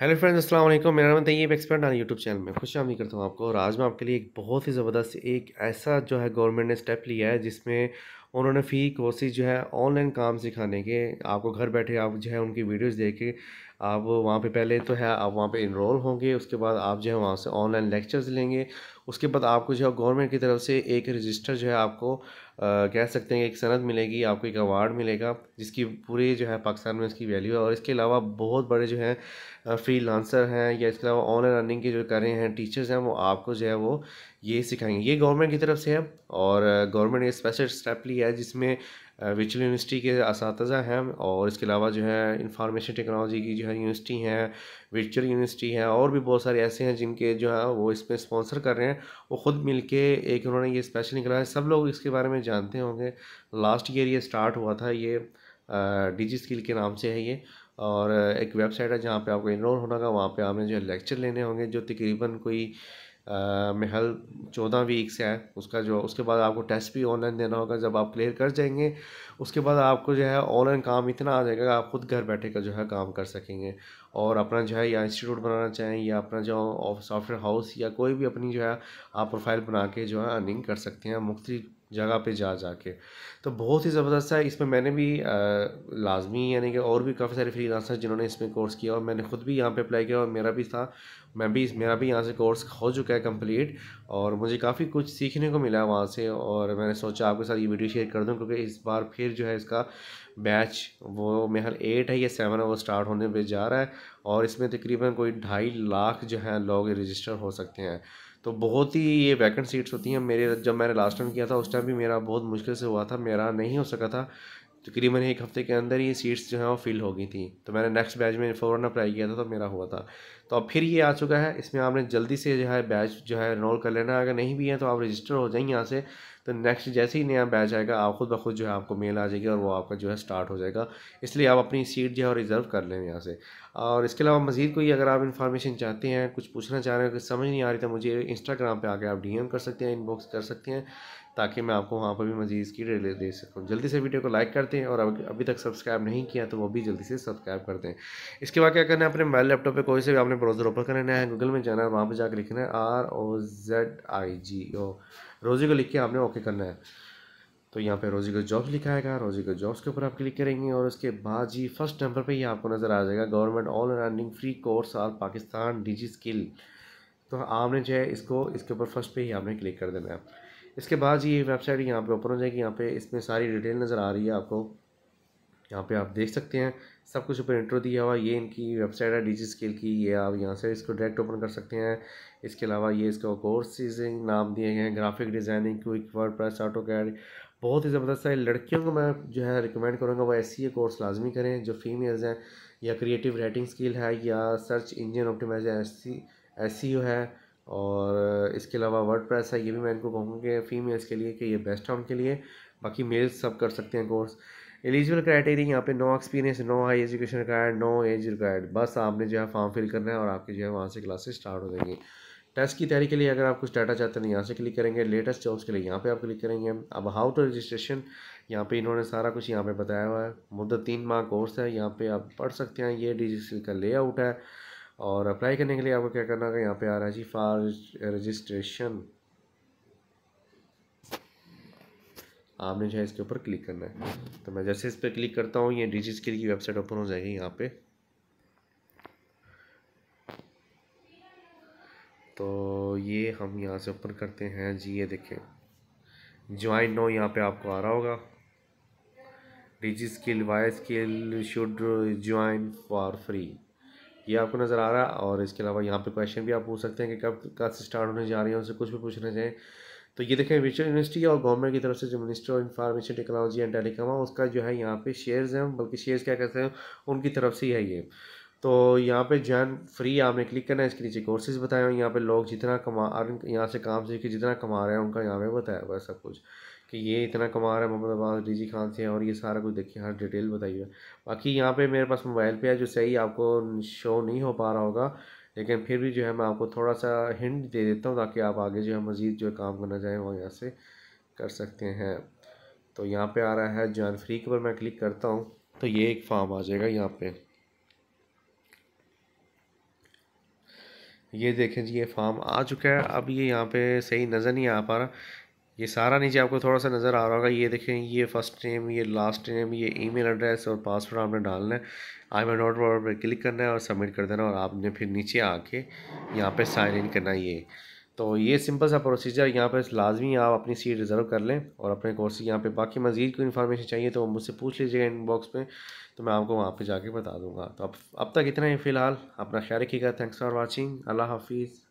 hello friends अस्सलाम वालेकुम मेरा नाम तैयब एक्सपर्ट आना यूट्यूब चैनल में खुश आमदी करता हूँ आपको और आज मैं आपके लिए एक बहुत ही ज़बरदस्त एक ऐसा जो है गवर्नमेंट ने स्टेप लिया है जिसमें उन्होंने फ़ी कोर्सेज जो है ऑनलाइन काम सिखाने के आपको घर बैठे आप जो है उनकी वीडियोज़ देख के आप वहाँ पे पहले तो है आप वहाँ पे इनरोल होंगे उसके बाद आप जो है वहाँ से ऑनलाइन लेक्चर्स लेंगे उसके बाद आपको जो है गवर्नमेंट की तरफ से एक रजिस्टर जो है आपको आ, कह सकते हैं एक सनद मिलेगी आपको एक अवार्ड मिलेगा जिसकी पूरे जो है पाकिस्तान में उसकी वैल्यू है और इसके अलावा बहुत बड़े जो है फ्री लांसर हैं या इसके अलावा ऑनलाइन रनिंग के जो कर रहे हैं टीचर्स हैं वो आपको जो है वो ये सिखाएंगे ये गवर्नमेंट की तरफ से है और गवर्नमेंट ने स्पेशल स्टेप ली है जिसमें विचुअल यूनिवर्सिटी के इस हैं और इसके अलावा जो है इंफॉर्मेशन टेक्नोलॉजी की जो है यूनिवर्सिटी हैं विचुअल यूनिवर्सिटी हैं और भी बहुत सारे ऐसे हैं जिनके जो है वो इसमें स्पॉन्सर कर रहे हैं वो ख़ुद मिल के एक उन्होंने ये स्पेशल निकला है सब लोग इसके बारे में जानते होंगे लास्ट ईयर ये स्टार्ट हुआ था ये डिजी स्किल के नाम से है ये और एक वेबसाइट है जहाँ पर आपको इनरोल होना होगा वहाँ पर आपने जो लेक्चर लेने होंगे जो तकरीबन कोई महल चौदह वीक से है उसका जो उसके बाद आपको टेस्ट भी ऑनलाइन देना होगा जब आप क्लियर कर जाएंगे उसके बाद आपको जो है ऑनलाइन काम इतना आ जाएगा कि आप खुद घर बैठे का जो है काम कर सकेंगे और अपना जो है या इंस्टीट्यूट बनाना चाहें या अपना जो सॉफ्टवेयर हाउस या कोई भी अपनी जो है आप प्रोफाइल बना के जो है अर्निंग कर सकते हैं मुख्तिक जगह पे जा जाके तो बहुत ही ज़बरदस्त है इसमें मैंने भी लाजमी यानी कि और भी काफ़ी सारे फ्री लांसर जिन्होंने इसमें कोर्स किया और मैंने ख़ुद भी यहाँ पे अप्लाई किया और मेरा भी था मैं भी मेरा भी यहाँ से कोर्स हो चुका है कंप्लीट और मुझे काफ़ी कुछ सीखने को मिला वहाँ से और मैंने सोचा आपके साथ ये वीडियो शेयर कर दूँ क्योंकि इस बार फिर जो है इसका बैच वो मेहर एट है या सेवन है वो स्टार्ट होने पर जा रहा है और इसमें तकरीबन कोई ढाई लाख जो है लोग रजिस्टर हो सकते हैं तो बहुत ही ये वैकेंट सीट्स होती हैं मेरे जब मैंने लास्ट टाइम किया था उस टाइम भी मेरा बहुत मुश्किल से हुआ था मेरा नहीं हो सका था तकरीबन एक हफ़्ते के अंदर ये सीट्स जो हैं वो फिल हो गई थी तो मैंने नेक्स्ट बैच में फ़ौरन अप्लाई किया था तो मेरा हुआ था तो अब फिर ये आ चुका है इसमें आपने जल्दी से जो है बैच जो है इनोल कर लेना अगर नहीं भी है तो आप रजिस्टर हो जाएंगे यहाँ से तो नेक्स्ट जैसे ही नया बैच आएगा आप खुद ब खुद जो है आपको मेल आ जाएगी और वो आपका जो है स्टार्ट हो जाएगा इसलिए आप अपनी सीट जो है रिज़र्व कर लें यहाँ से और इसके अलावा मज़ीद कोई अगर आप इन्फॉर्मेशन चाहते हैं कुछ पूछना चाह रहे हैं कुछ समझ नहीं आ रही तो मुझे इंस्टाग्राम पर आकर आप डी कर सकते हैं इनबॉक्स कर सकते हैं ताकि मैं आपको वहाँ पर भी मज़ीद इसकी डिटेल दे सकूँ जल्दी से वीडियो को लाइक कर दें और अभी तक सब्सक्राइब नहीं किया तो वो भी जल्दी से सब्सक्राइब कर दें इसके बाद क्या करना है अपने मोबाइल लैपटॉप पे कोई से भी आपने ब्राउज़र ओपन करना है गूगल में जाना है वहाँ पर जाकर लिखना है आर ओ जेड आई जी ओ रोज़ी को लिख के आपने ओके करना है तो यहाँ पे रोजी को जॉब्स लिखा आएगा रोजी को जॉब्स के ऊपर आप क्लिक करेंगे और उसके बाद जी फर्स्ट नंबर पे ये आपको नज़र आ जाएगा government all running free course all Pakistan digi skill तो आपने जो है इसको इसके ऊपर फर्स्ट पे ही आपने क्लिक कर देना है इसके बाद ये वेबसाइट यहाँ पे ओपन हो जाएगी यहाँ पे इसमें सारी डिटेल नज़र आ रही है आपको यहाँ पे आप देख सकते हैं सब कुछ ऊपर इंट्रो दिया हुआ ये इनकी वेबसाइट है डिजी स्केल की ये आप यहाँ से इसको डायरेक्ट ओपन कर सकते हैं इसके अलावा ये इसका कोर्सेज नाम दिए गए हैं graphic designing quick WordPress AutoCAD बहुत ही ज़बरदस्त है लड़कियों को मैं जो है रिकमेंड करूँगा वो एस सी कोर्स लाजमी करें जो फीमेल्स हैं या क्रिएटिव राइटिंग स्किल है या search engine optimization S C है और इसके अलावा वर्ड प्रेस है ये भी मैं इनको कहूँगा कि फ़ीमेल्स के लिए कि ये बेस्ट है उनके लिए बाकी मेल्स सब कर सकते हैं कोर्स एलिजिबल क्राइटेरिया यहाँ पे no experience no high education required no age required बस आपने जो है फॉर्म फिल करना है और आपके जो है वहाँ से क्लासेस स्टार्ट हो जाएंगी टेस्ट की तैयारी के लिए अगर आप कुछ डाटा चाहते हैं तो यहाँ से क्लिक करेंगे लेटेस्ट जॉब्स के लिए यहाँ पे आप क्लिक करेंगे अब हाउ टू रजिस्ट्रेशन यहाँ पे इन्होंने सारा कुछ यहाँ पे बताया हुआ है मुद्दा तीन माह कोर्स है यहाँ पे आप पढ़ सकते हैं ये डिजिटल का लेआउट है और अप्लाई करने के लिए आपको क्या करना होगा यहाँ पे आ रहा है जी फॉर रजिस्ट्रेशन आपने जो है इसके ऊपर क्लिक करना है तो मैं जैसे इस पर क्लिक करता हूँ ये डिजिट स्किल की वेबसाइट ओपन हो जाएगी यहाँ पे तो ये हम यहाँ से ओपन करते हैं जी ये देखें ज्वाइन नो यहाँ पे आपको आ रहा होगा digit skill why skill should join for free ये आपको नज़र आ रहा है और इसके अलावा यहाँ पे क्वेश्चन भी आप पूछ सकते हैं कि कब कब से स्टार्ट होने जा रही है उनसे कुछ भी पूछना चाहें तो ये देखें विचर यूनिवर्सिटी और गवर्नमेंट की तरफ से जो minister of information technology and telecom है उसका जो है यहाँ पे शेयर्स हैं बल्कि शेयर्स क्या कहते हैं उनकी तरफ से ही है ये तो यहाँ पे जॉइन फ्री आपने क्लिक करना है इसके नीचे कोर्सेज बताए हुए यहाँ पे लोग जितना कमा यहाँ से काम सीख के जितना कमा रहे हैं उनका यहाँ पे बताया हुआ है सब कुछ कि ये इतना कमा रहा है मोहम्मद अब्बास डीजी खान से और ये सारा कुछ देखिए हर डिटेल बताइए बाकी यहाँ पे मेरे पास मोबाइल पे है जो सही आपको शो नहीं हो पा रहा होगा लेकिन फिर भी जो है मैं आपको थोड़ा सा हिंट दे देता हूँ ताकि आप आगे जो है मज़ीद जो काम करना चाहें वो यहाँ से कर सकते हैं तो यहाँ पर आ रहा है जान फ्री के ऊपर मैं क्लिक करता हूँ तो ये एक फॉर्म आ जाएगा यहाँ पर ये देखें जी ये फॉर्म आ चुका है अब ये यहाँ पे सही नज़र नहीं आ पा रहा ये सारा नीचे आपको थोड़ा सा नज़र आ रहा होगा ये देखें ये फर्स्ट नेम ये लास्ट नेम ये ईमेल एड्रेस और पासवर्ड आपने डालना है आई मे नॉट पर क्लिक करना है और सबमिट कर देना और आपने फिर नीचे आके यहाँ पे साइन इन करना है ये तो ये सिंपल सा प्रोसीजर यहाँ पर लाजमी आप अपनी सीट रिज़र्व कर लें और अपने कोर्स यहाँ पे बाकी मज़ीद कोई इन्फॉर्मेशन चाहिए तो मुझसे पूछ लीजिएगा इनबॉक्स में तो मैं आपको वहाँ पे जाके बता दूँगा तो अब अब तक इतना ही फ़िलहाल अपना ख्याल रखिएगा थैंक्स फॉर वॉचिंग अल्लाह हाफिज़